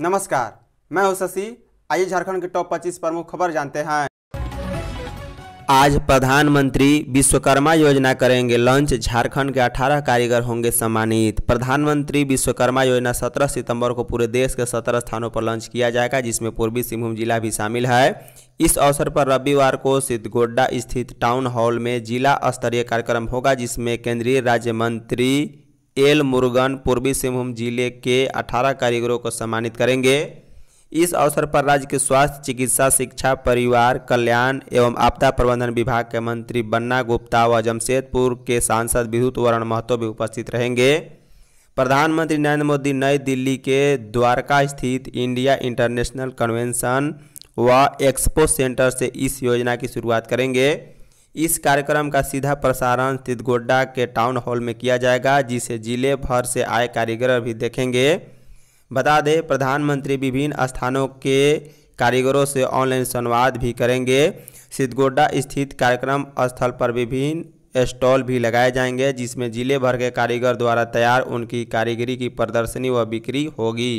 नमस्कार मैं हूं शशि आइए झारखंड के टॉप 25 प्रमुख खबर जानते हैं आज प्रधानमंत्री विश्वकर्मा योजना करेंगे लॉन्च झारखंड के 18 कारीगर होंगे सम्मानित प्रधानमंत्री विश्वकर्मा योजना 17 सितंबर को पूरे देश के 17 स्थानों पर लॉन्च किया जाएगा जिसमें पूर्वी सिंहभूम जिला भी शामिल है इस अवसर पर रविवार को सिद्धगोड्डा स्थित टाउन हॉल में जिला स्तरीय कार्यक्रम होगा जिसमें केंद्रीय राज्य मंत्री एल मुर्गन पूर्वी सिंहभूम जिले के 18 कारीगरों को सम्मानित करेंगे इस अवसर पर राज्य के स्वास्थ्य चिकित्सा शिक्षा परिवार कल्याण एवं आपदा प्रबंधन विभाग के मंत्री बन्ना गुप्ता व जमशेदपुर के सांसद विद्युत वरण महतो भी उपस्थित रहेंगे प्रधानमंत्री नरेंद्र मोदी नई दिल्ली के द्वारका स्थित इंडिया इंटरनेशनल कन्वेंशन व एक्सपो सेंटर से इस योजना की शुरुआत करेंगे इस कार्यक्रम का सीधा प्रसारण तिदगोड्डा के टाउन हॉल में किया जाएगा जिसे जिले भर से आए कारीगर भी देखेंगे बता दें प्रधानमंत्री विभिन्न स्थानों के कारीगरों से ऑनलाइन संवाद भी करेंगे सिद्धगोड्डा स्थित कार्यक्रम स्थल पर विभिन्न स्टॉल भी लगाए जाएंगे जिसमें जिले भर के कारीगर द्वारा तैयार उनकी कारीगरी की प्रदर्शनी व बिक्री होगी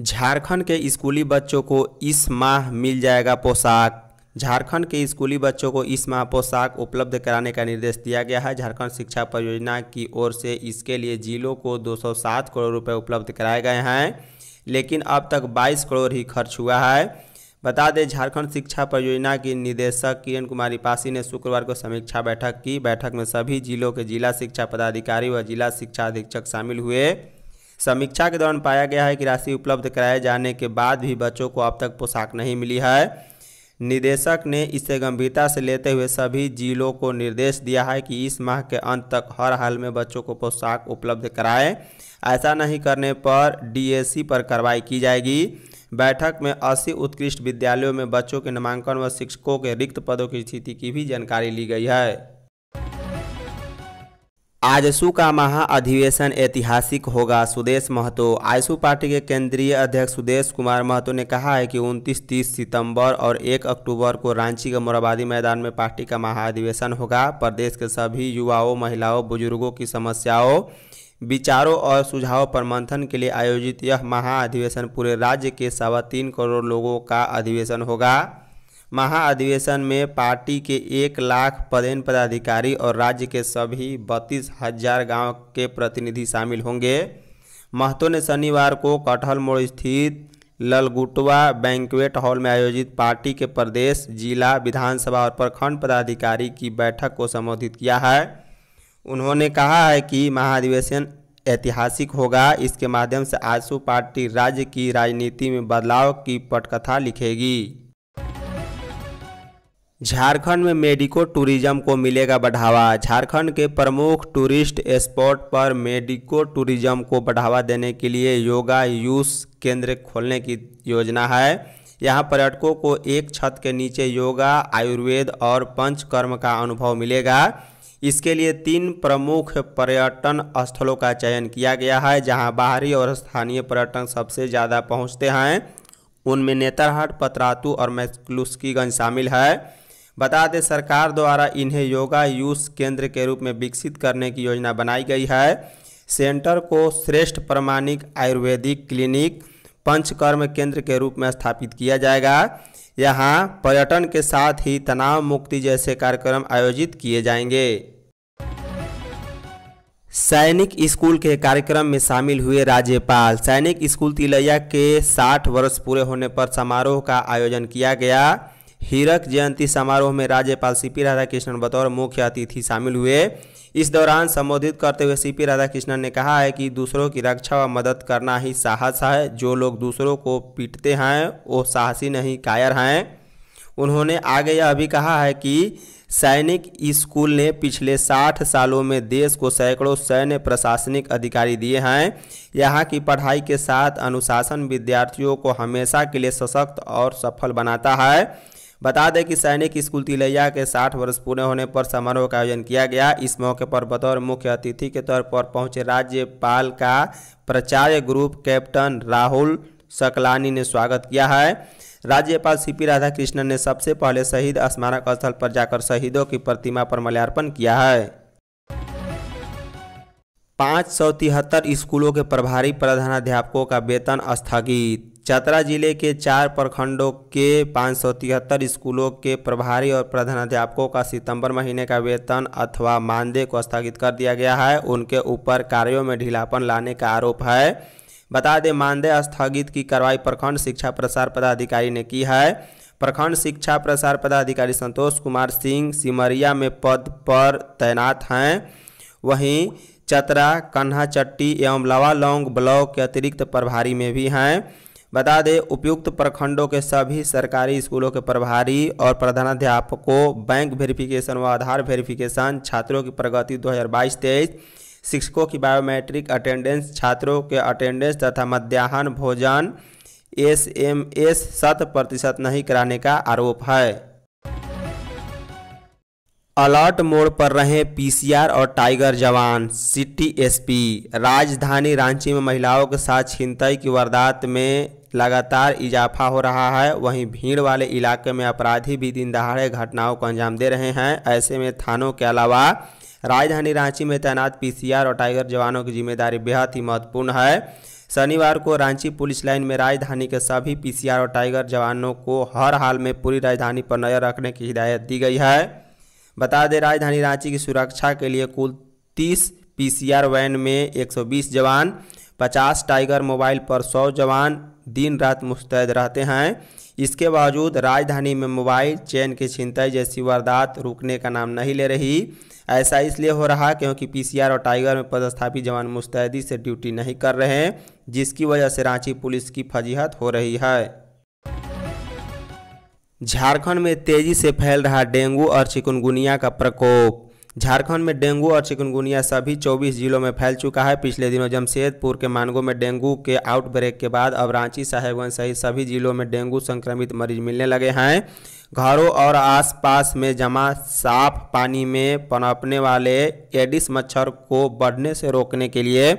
झारखंड के स्कूली बच्चों को इस माह मिल जाएगा पोशाक झारखंड के स्कूली बच्चों को इस माह पोशाक उपलब्ध कराने का निर्देश दिया गया है झारखंड शिक्षा परियोजना की ओर से इसके लिए जिलों को 207 करोड़ रुपए उपलब्ध कराए गए हैं लेकिन अब तक 22 करोड़ ही खर्च हुआ है बता दें झारखंड शिक्षा परियोजना की निदेशक किरण कुमारी पासी ने शुक्रवार को समीक्षा बैठक की बैठक में सभी जिलों के जिला शिक्षा पदाधिकारी व जिला शिक्षा अधीक्षक शामिल हुए समीक्षा के दौरान पाया गया है कि राशि उपलब्ध कराए जाने के बाद भी बच्चों को अब तक पोशाक नहीं मिली है निदेशक ने इसे गंभीरता से लेते हुए सभी जिलों को निर्देश दिया है कि इस माह के अंत तक हर हाल में बच्चों को पोशाक उपलब्ध कराएं ऐसा नहीं करने पर डीएसी पर कार्रवाई की जाएगी बैठक में अस्सी उत्कृष्ट विद्यालयों में बच्चों के नामांकन व शिक्षकों के रिक्त पदों की स्थिति की भी जानकारी ली गई है आजसू का महाअधिवेशन ऐतिहासिक होगा सुदेश महतो आयसू पार्टी के केंद्रीय अध्यक्ष सुदेश कुमार महतो ने कहा है कि 29, तीस सितंबर और 1 अक्टूबर को रांची के मोराबादी मैदान में पार्टी का महाअधिवेशन होगा प्रदेश के सभी युवाओं महिलाओं बुजुर्गों की समस्याओं विचारों और सुझावों पर मंथन के लिए आयोजित यह महाअधिवेशन पूरे राज्य के सवा तीन करोड़ लोगों का अधिवेशन होगा महाअधिवेशन में पार्टी के एक लाख पदेन पदाधिकारी और राज्य के सभी बत्तीस हजार गाँव के प्रतिनिधि शामिल होंगे महतो ने शनिवार को कटहल मोड़ स्थित ललगुटवा बैंकवेट हॉल में आयोजित पार्टी के प्रदेश जिला विधानसभा और प्रखंड पदाधिकारी की बैठक को संबोधित किया है उन्होंने कहा है कि महाधिवेशन ऐतिहासिक होगा इसके माध्यम से आजसू पार्टी राज्य की राजनीति में बदलाव की पटकथा लिखेगी झारखंड में मेडिको टूरिज्म को मिलेगा बढ़ावा झारखंड के प्रमुख टूरिस्ट स्पॉट पर मेडिको टूरिज्म को बढ़ावा देने के लिए योगा यूस केंद्र खोलने की योजना है यहाँ पर्यटकों को एक छत के नीचे योगा आयुर्वेद और पंचकर्म का अनुभव मिलेगा इसके लिए तीन प्रमुख पर्यटन स्थलों का चयन किया गया है जहाँ बाहरी और स्थानीय पर्यटन सबसे ज़्यादा पहुँचते हैं उनमें नेतरहाट पतरातू और मैक्लुस्कीगंज शामिल है बता दें सरकार द्वारा इन्हें योगा यूस केंद्र के रूप में विकसित करने की योजना बनाई गई है सेंटर को श्रेष्ठ प्रमाणिक आयुर्वेदिक क्लिनिक पंचकर्म केंद्र के रूप में स्थापित किया जाएगा यहाँ पर्यटन के साथ ही तनाव मुक्ति जैसे कार्यक्रम आयोजित किए जाएंगे सैनिक स्कूल के कार्यक्रम में शामिल हुए राज्यपाल सैनिक स्कूल तिलैया के 60 वर्ष पूरे होने पर समारोह का आयोजन किया गया हीरक जयंती समारोह में राज्यपाल सीपी राधाकृष्णन बतौर मुख्य अतिथि शामिल हुए इस दौरान संबोधित करते हुए सीपी राधाकृष्णन ने कहा है कि दूसरों की रक्षा व मदद करना ही साहस है जो लोग दूसरों को पीटते हैं वो साहसी नहीं कायर हैं उन्होंने आगे यह भी कहा है कि सैनिक स्कूल ने पिछले 60 सालों में देश को सैकड़ों सैन्य प्रशासनिक अधिकारी दिए हैं यहाँ की पढ़ाई के साथ अनुशासन विद्यार्थियों को हमेशा के लिए सशक्त और सफल बनाता है बता दें कि सैनिक स्कूल तिलैया के 60 वर्ष पूरे होने पर समारोह का आयोजन किया गया इस मौके पर बतौर मुख्य अतिथि के तौर पर पहुंचे राज्यपाल का प्रचार ग्रुप कैप्टन राहुल सकलानी ने स्वागत किया है राज्यपाल सीपी राधाकृष्णन ने सबसे पहले शहीद स्मारक स्थल पर जाकर शहीदों की प्रतिमा पर माल्यार्पण किया है पाँच सौ तिहत्तर स्कूलों के प्रभारी प्रधानाध्यापकों का वेतन स्थगित चतरा जिले के चार प्रखंडों के पाँच स्कूलों के प्रभारी और प्रधानाध्यापकों का सितंबर महीने का वेतन अथवा मानदेय को स्थगित कर दिया गया है उनके ऊपर कार्यों में ढीलापन लाने का आरोप है बता दें मानदेय स्थगित की कार्रवाई प्रखंड शिक्षा प्रसार पदाधिकारी ने की है प्रखंड शिक्षा प्रसार पदाधिकारी संतोष कुमार सिंह सिमरिया में पद पर तैनात हैं वहीं चतरा कन्हा चट्टी एवं लवालोंग ब्लॉक के अतिरिक्त प्रभारी में भी हैं बता दें उपयुक्त प्रखंडों के सभी सरकारी स्कूलों के प्रभारी और प्रधानाध्यापकों बैंक वेरिफिकेशन व आधार वेरिफिकेशन छात्रों की प्रगति 2022 हज़ार शिक्षकों की बायोमेट्रिक अटेंडेंस छात्रों के अटेंडेंस तथा मध्याह्न भोजन एस एम एस शत प्रतिशत नहीं कराने का आरोप है अलर्ट मोड पर रहे पीसीआर और टाइगर जवान सिटी एसपी राजधानी रांची में महिलाओं के साथ छिनतई की वारदात में लगातार इजाफा हो रहा है वहीं भीड़ वाले इलाके में अपराधी भी दिन दहाड़े घटनाओं को अंजाम दे रहे हैं ऐसे में थानों के अलावा राजधानी रांची में तैनात पीसीआर और टाइगर जवानों की जिम्मेदारी बेहद ही महत्वपूर्ण है शनिवार को रांची पुलिस लाइन में राजधानी के सभी पीसीआर और टाइगर जवानों को हर हाल में पूरी राजधानी पर नज़र रखने की हिदायत दी गई है बता दें राजधानी रांची की सुरक्षा के लिए कुल तीस पीसीआर वैन में 120 जवान पचास टाइगर मोबाइल पर सौ जवान दिन रात मुस्तैद रहते हैं इसके बावजूद राजधानी में मोबाइल चैन की छिंताई जैसी वारदात रुकने का नाम नहीं ले रही ऐसा इसलिए हो रहा क्योंकि पीसीआर और टाइगर में पदस्थापित जवान मुस्तैदी से ड्यूटी नहीं कर रहे हैं जिसकी वजह से रांची पुलिस की फजीहत हो रही है झारखंड में तेजी से फैल रहा डेंगू और चिकुनगुनिया का प्रकोप झारखंड में डेंगू और चिकनगुनिया सभी 24 जिलों में फैल चुका है पिछले दिनों जमशेदपुर के मानगो में डेंगू के आउटब्रेक के बाद अब रांची साहेबगंज सहित सभी जिलों में डेंगू संक्रमित मरीज मिलने लगे हैं घरों और आसपास में जमा साफ पानी में पनपने वाले एडिस मच्छर को बढ़ने से रोकने के लिए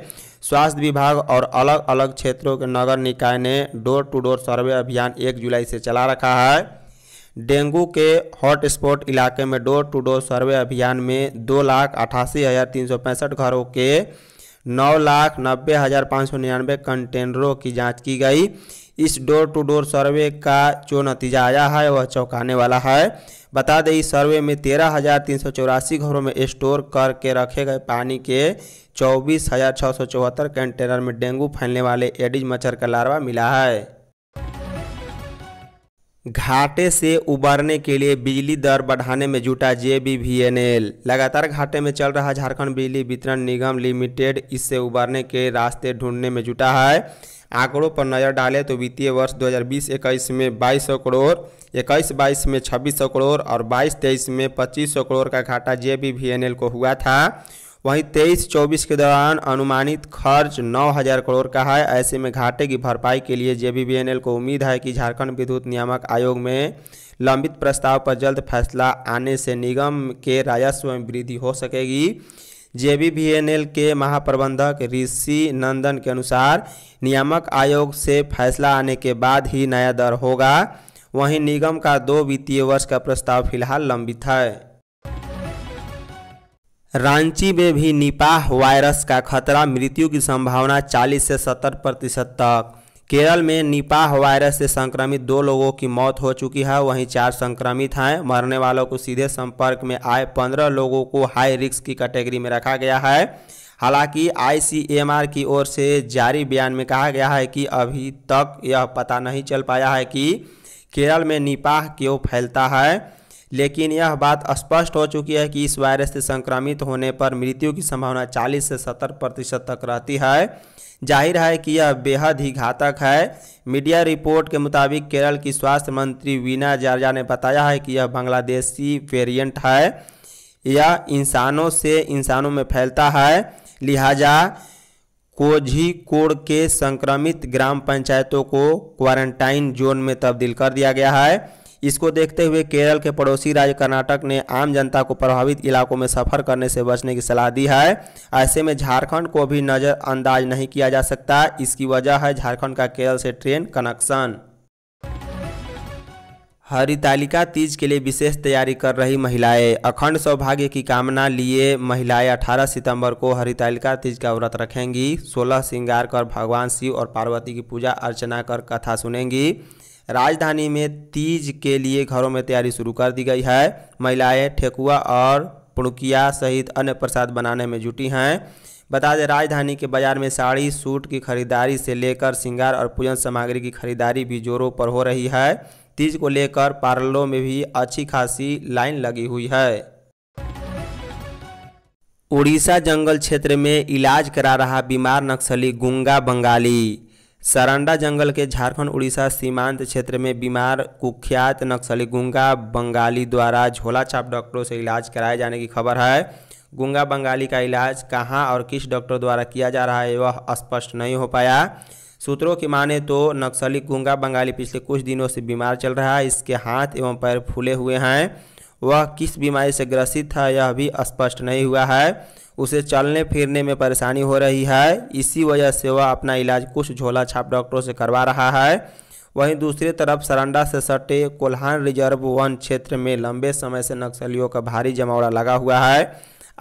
स्वास्थ्य विभाग और अलग अलग क्षेत्रों के नगर निकाय ने डोर टू डोर सर्वे अभियान एक जुलाई से चला रखा है डेंगू के हॉटस्पॉट इलाके में डोर टू डोर सर्वे अभियान में दो लाख अठासी हज़ार तीन सौ पैंसठ घरों के नौ लाख नब्बे हज़ार पाँच सौ निन्यानवे कंटेनरों की जांच की गई इस डोर टू डोर सर्वे का जो नतीजा आया है वह चौंकाने वाला है बता दें इस सर्वे में तेरह हज़ार तीन सौ चौरासी घरों में स्टोर करके रखे गए पानी के चौबीस हज़ार छः सौ चौहत्तर कंटेनर में डेंगू फैलने वाले एडिज मच्छर का लार्वा मिला है घाटे से उबरने के लिए बिजली दर बढ़ाने में जुटा एल लगातार घाटे में चल रहा झारखंड बिजली वितरण निगम लिमिटेड इससे उबरने के रास्ते ढूंढने में जुटा है आंकड़ों पर नज़र डालें तो वित्तीय वर्ष 2020-21 में सौ करोड़ 21-22 में 2600 करोड़ और 22-23 में 2500 करोड़ का घाटा एल को हुआ था वहीं तेईस चौबीस के दौरान अनुमानित खर्च नौ हज़ार करोड़ का है ऐसे में घाटे की भरपाई के लिए जे को उम्मीद है कि झारखंड विद्युत नियामक आयोग में लंबित प्रस्ताव पर जल्द फैसला आने से निगम के राजस्व में वृद्धि हो सकेगी जे के महाप्रबंधक ऋषि नंदन के अनुसार नियामक आयोग से फैसला आने के बाद ही नया दर होगा वहीं निगम का दो वित्तीय वर्ष का प्रस्ताव फिलहाल लंबित है रांची में भी निपाह वायरस का खतरा मृत्यु की संभावना 40 से 70 प्रतिशत तक केरल में निपाह वायरस से संक्रमित दो लोगों की मौत हो चुकी है वहीं चार संक्रमित हैं मरने वालों को सीधे संपर्क में आए पंद्रह लोगों को हाई रिस्क की कैटेगरी में रखा गया है हालांकि आईसीएमआर की ओर से जारी बयान में कहा गया है कि अभी तक यह पता नहीं चल पाया है कि केरल में निपाह क्यों फैलता है लेकिन यह बात स्पष्ट हो चुकी है कि इस वायरस से संक्रमित होने पर मृत्यु की संभावना 40 से 70 प्रतिशत तक रहती है जाहिर है कि यह बेहद ही घातक है मीडिया रिपोर्ट के मुताबिक केरल की स्वास्थ्य मंत्री वीना जारजा ने बताया है कि यह बांग्लादेशी वेरियंट है यह इंसानों से इंसानों में फैलता है लिहाजा कोझिकोड के संक्रमित ग्राम पंचायतों को क्वारंटाइन जोन में तब्दील कर दिया गया है इसको देखते हुए केरल के पड़ोसी राज्य कर्नाटक ने आम जनता को प्रभावित इलाकों में सफर करने से बचने की सलाह दी है ऐसे में झारखंड को भी नज़रअंदाज नहीं किया जा सकता इसकी वजह है झारखंड का केरल से ट्रेन कनेक्शन हरितालिका तीज के लिए विशेष तैयारी कर रही महिलाएं अखंड सौभाग्य की कामना लिए महिलाएं 18 सितंबर को हरितालिका तीज का व्रत रखेंगी 16 श्रृंगार कर भगवान शिव और पार्वती की पूजा अर्चना कर कथा सुनेंगी राजधानी में तीज के लिए घरों में तैयारी शुरू कर दी गई है महिलाएं ठेकुआ और पुणकिया सहित अन्य प्रसाद बनाने में जुटी हैं बता दें राजधानी के बाजार में साड़ी सूट की खरीदारी से लेकर श्रृंगार और पूजन सामग्री की खरीदारी भी जोरों पर हो रही है तीज को लेकर पार्लरों में भी अच्छी खासी लाइन लगी हुई है उड़ीसा जंगल क्षेत्र में इलाज करा रहा बीमार नक्सली गुंगा बंगाली सारंडा जंगल के झारखंड उड़ीसा सीमांत क्षेत्र में बीमार कुख्यात नक्सली गुंगा बंगाली द्वारा झोला छाप डॉक्टरों से इलाज कराए जाने की खबर है गुंगा बंगाली का इलाज कहाँ और किस डॉक्टर द्वारा किया जा रहा है वह स्पष्ट नहीं हो पाया सूत्रों की माने तो नक्सली गुंगा बंगाली पिछले कुछ दिनों से बीमार चल रहा है इसके हाथ एवं पैर फूले हुए हैं वह किस बीमारी से ग्रसित था यह भी स्पष्ट नहीं हुआ है उसे चलने फिरने में परेशानी हो रही है इसी वजह से वह अपना इलाज कुछ झोला छाप डॉक्टरों से करवा रहा है वहीं दूसरी तरफ सरंडा से सटे कोल्हान रिजर्व वन क्षेत्र में लंबे समय से नक्सलियों का भारी जमावड़ा लगा हुआ है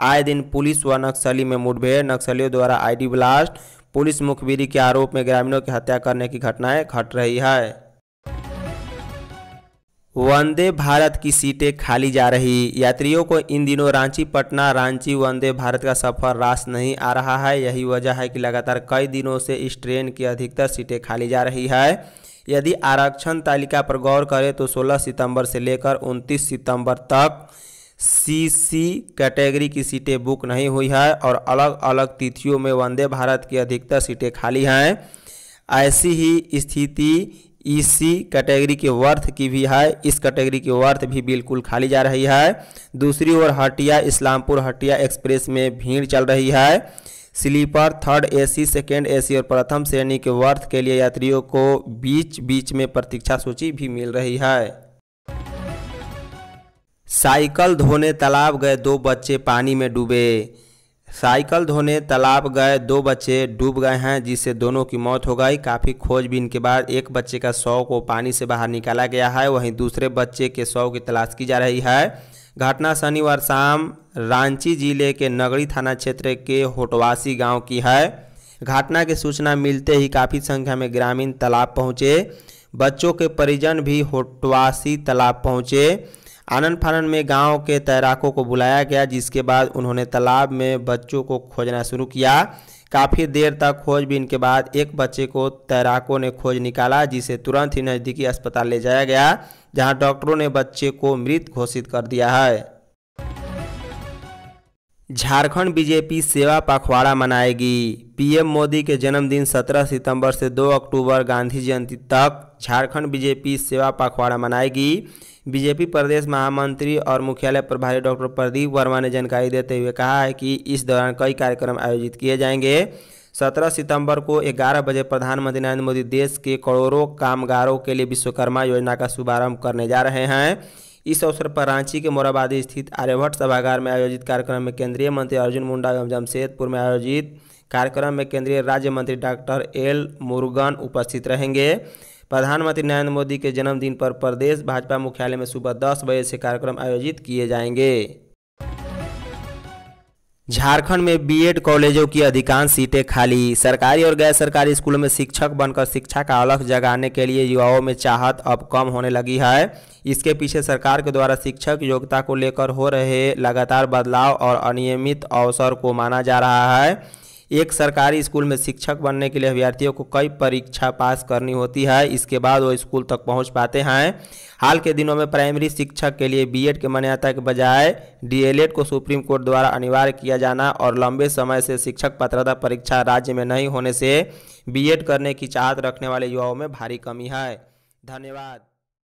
आए दिन पुलिस व नक्सली में मुठभेड़ नक्सलियों द्वारा आईडी ब्लास्ट पुलिस मुखबिरी के आरोप में ग्रामीणों की हत्या करने की घटनाएं घट रही है वंदे भारत की सीटें खाली जा रही यात्रियों को इन दिनों रांची पटना रांची वंदे भारत का सफर रास नहीं आ रहा है यही वजह है कि लगातार कई दिनों से इस ट्रेन की अधिकतर सीटें खाली जा रही है यदि आरक्षण तालिका पर गौर करें तो 16 सितंबर से लेकर 29 सितंबर तक सी सी कैटेगरी की सीटें बुक नहीं हुई है और अलग अलग तिथियों में वंदे भारत की अधिकतर सीटें खाली हैं ऐसी ही स्थिति इसी कैटेगरी के वर्थ की भी है इस कैटेगरी की वर्थ भी बिल्कुल खाली जा रही है दूसरी ओर हटिया इस्लामपुर हटिया एक्सप्रेस में भीड़ चल रही है sleeper third AC second AC और प्रथम श्रेणी के वर्थ के लिए यात्रियों को बीच बीच में प्रतीक्षा सूची भी मिल रही है साइकिल धोने तालाब गए दो बच्चे पानी में डूबे साइकिल धोने तालाब गए दो बच्चे डूब गए हैं जिससे दोनों की मौत हो गई काफ़ी खोजबीन के बाद एक बच्चे का शव को पानी से बाहर निकाला गया है वहीं दूसरे बच्चे के शव की तलाश की जा रही है घटना शनिवार शाम रांची जिले के नगरी थाना क्षेत्र के होटवासी गांव की है घटना की सूचना मिलते ही काफ़ी संख्या में ग्रामीण तालाब पहुँचे बच्चों के परिजन भी होटवासी तालाब पहुँचे आनन फानन में गांव के तैराकों को बुलाया गया जिसके बाद उन्होंने तालाब में बच्चों को खोजना शुरू किया काफ़ी देर तक खोजबीन के बाद एक बच्चे को तैराकों ने खोज निकाला जिसे तुरंत ही नज़दीकी अस्पताल ले जाया गया जहां डॉक्टरों ने बच्चे को मृत घोषित कर दिया है झारखंड बीजेपी सेवा पखवाड़ा मनाएगी पीएम मोदी के जन्मदिन 17 सितंबर से 2 अक्टूबर गांधी जयंती तक झारखंड बीजेपी सेवा पखवाड़ा मनाएगी बीजेपी प्रदेश महामंत्री और मुख्यालय प्रभारी डॉक्टर प्रदीप वर्मा ने जानकारी देते हुए कहा है कि इस दौरान कई कार्यक्रम आयोजित किए जाएंगे 17 सितंबर को 11 बजे प्रधानमंत्री नरेंद्र मोदी देश के करोड़ों कामगारों के लिए विश्वकर्मा योजना का शुभारंभ करने जा रहे हैं इस अवसर पर रांची के मोराबादी स्थित आर्यभट्ट सभागार में आयोजित कार्यक्रम में केंद्रीय मंत्री अर्जुन मुंडा एवं जमशेदपुर में आयोजित कार्यक्रम में केंद्रीय राज्य मंत्री डॉक्टर एल मुरुगन उपस्थित रहेंगे प्रधानमंत्री नरेंद्र मोदी के जन्मदिन पर प्रदेश भाजपा मुख्यालय में सुबह दस बजे से कार्यक्रम आयोजित किए जाएंगे झारखंड में बीएड कॉलेजों की अधिकांश सीटें खाली सरकारी और गैर सरकारी स्कूलों में शिक्षक बनकर शिक्षा का अलग जगाने के लिए युवाओं में चाहत अब कम होने लगी है इसके पीछे सरकार के द्वारा शिक्षक योग्यता को लेकर हो रहे लगातार बदलाव और अनियमित अवसर को माना जा रहा है एक सरकारी स्कूल में शिक्षक बनने के लिए अभ्यर्थियों को कई परीक्षा पास करनी होती है इसके बाद वो स्कूल तक पहुंच पाते हैं हाल के दिनों में प्राइमरी शिक्षक के लिए बीएड के मान्यता के बजाय डीएलएड को सुप्रीम कोर्ट द्वारा अनिवार्य किया जाना और लंबे समय से शिक्षक पात्रता परीक्षा राज्य में नहीं होने से बी करने की चाहत रखने वाले युवाओं में भारी कमी है धन्यवाद